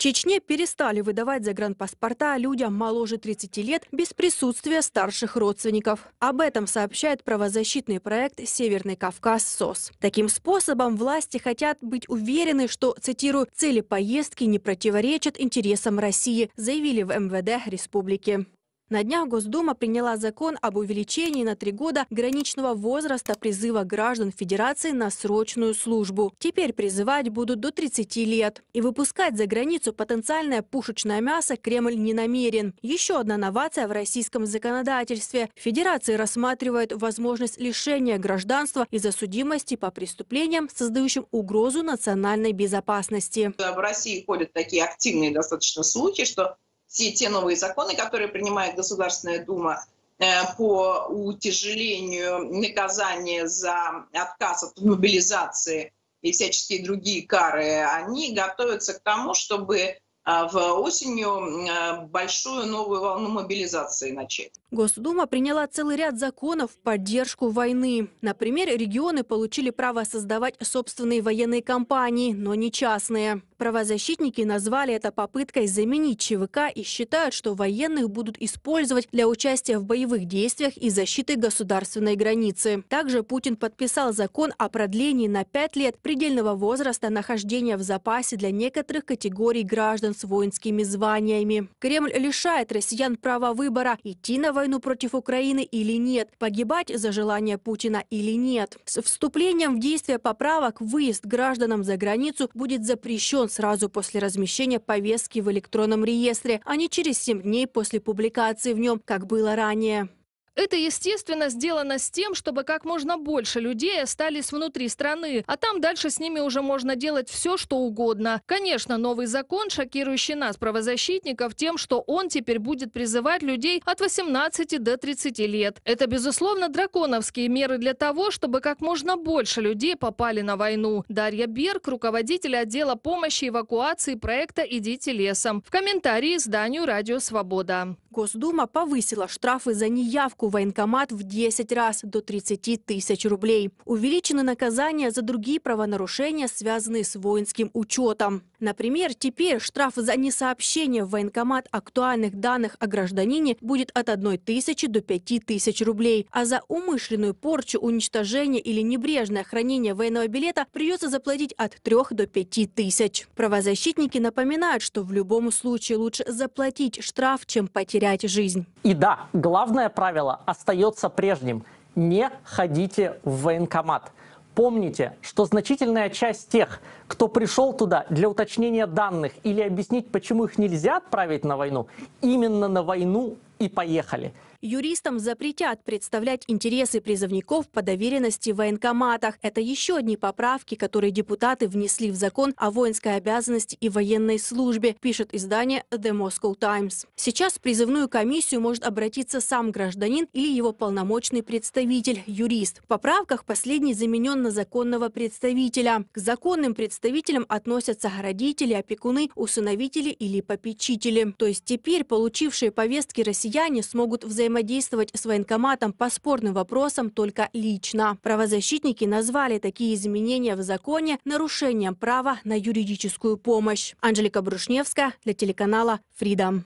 Чечне перестали выдавать загранпаспорта людям моложе 30 лет без присутствия старших родственников. Об этом сообщает правозащитный проект «Северный Кавказ СОС». Таким способом власти хотят быть уверены, что, цитирую, «цели поездки не противоречат интересам России», заявили в МВД республики. На днях Госдума приняла закон об увеличении на три года граничного возраста призыва граждан Федерации на срочную службу. Теперь призывать будут до 30 лет. И выпускать за границу потенциальное пушечное мясо Кремль не намерен. Еще одна новация в российском законодательстве. Федерации рассматривает возможность лишения гражданства из-за судимости по преступлениям, создающим угрозу национальной безопасности. В России ходят такие активные достаточно слухи, что все те новые законы, которые принимает Государственная Дума э, по утяжелению наказания за отказ от мобилизации и всяческие другие кары, они готовятся к тому, чтобы э, в осенью э, большую новую волну мобилизации начать. Госдума приняла целый ряд законов в поддержку войны. Например, регионы получили право создавать собственные военные компании, но не частные. Правозащитники назвали это попыткой заменить ЧВК и считают, что военных будут использовать для участия в боевых действиях и защиты государственной границы. Также Путин подписал закон о продлении на пять лет предельного возраста нахождения в запасе для некоторых категорий граждан с воинскими званиями. Кремль лишает россиян права выбора, идти на войну против Украины или нет, погибать за желание Путина или нет. С вступлением в действие поправок выезд гражданам за границу будет запрещен сразу после размещения повестки в электронном реестре, а не через 7 дней после публикации в нем, как было ранее. Это, естественно, сделано с тем, чтобы как можно больше людей остались внутри страны, а там дальше с ними уже можно делать все, что угодно. Конечно, новый закон, шокирующий нас, правозащитников, тем, что он теперь будет призывать людей от 18 до 30 лет. Это, безусловно, драконовские меры для того, чтобы как можно больше людей попали на войну. Дарья Берг, руководитель отдела помощи эвакуации проекта «Идите лесом». В комментарии изданию «Радио Свобода». Госдума повысила штрафы за неявку военкомат в 10 раз до 30 тысяч рублей. Увеличены наказания за другие правонарушения, связанные с воинским учетом. Например, теперь штраф за несообщение в военкомат актуальных данных о гражданине будет от 1 тысячи до 5 тысяч рублей, а за умышленную порчу, уничтожение или небрежное хранение военного билета придется заплатить от 3 до 5 тысяч. Правозащитники напоминают, что в любом случае лучше заплатить штраф, чем потерять жизнь. И да, главное правило правило остается прежним. Не ходите в военкомат. Помните, что значительная часть тех, кто пришел туда для уточнения данных или объяснить, почему их нельзя отправить на войну, именно на войну и поехали. Юристам запретят представлять интересы призывников по доверенности в военкоматах. Это еще одни поправки, которые депутаты внесли в закон о воинской обязанности и военной службе, пишет издание The Moscow Times. Сейчас в призывную комиссию может обратиться сам гражданин или его полномочный представитель, юрист. В поправках последний заменен на законного представителя. К законным представителям относятся родители, опекуны, усыновители или попечители. То есть теперь получившие повестки россияне россияне смогут взаимодействовать с военкоматом по спорным вопросам только лично. Правозащитники назвали такие изменения в законе нарушением права на юридическую помощь. Анжелика Брушневская для телеканала Freedom.